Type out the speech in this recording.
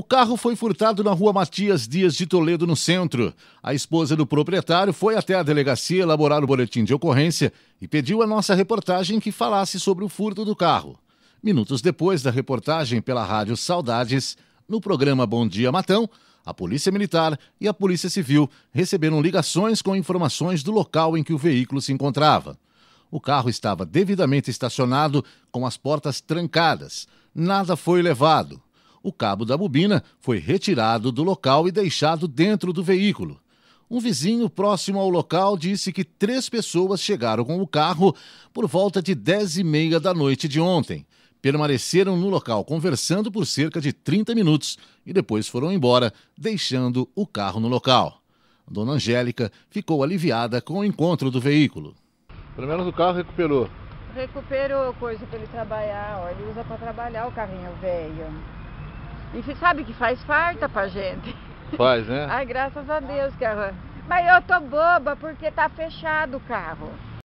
O carro foi furtado na rua Matias Dias de Toledo, no centro. A esposa do proprietário foi até a delegacia elaborar o boletim de ocorrência e pediu a nossa reportagem que falasse sobre o furto do carro. Minutos depois da reportagem pela Rádio Saudades, no programa Bom Dia Matão, a Polícia Militar e a Polícia Civil receberam ligações com informações do local em que o veículo se encontrava. O carro estava devidamente estacionado com as portas trancadas. Nada foi levado o cabo da bobina foi retirado do local e deixado dentro do veículo. Um vizinho próximo ao local disse que três pessoas chegaram com o carro por volta de 10 e meia da noite de ontem. Permaneceram no local conversando por cerca de 30 minutos e depois foram embora, deixando o carro no local. Dona Angélica ficou aliviada com o encontro do veículo. Pelo menos o carro recuperou. Recuperou coisa para ele trabalhar, ó. ele usa para trabalhar o carrinho velho. E você sabe que faz farta pra gente. Faz, né? Ai, graças a Deus, que Mas eu tô boba porque tá fechado o carro.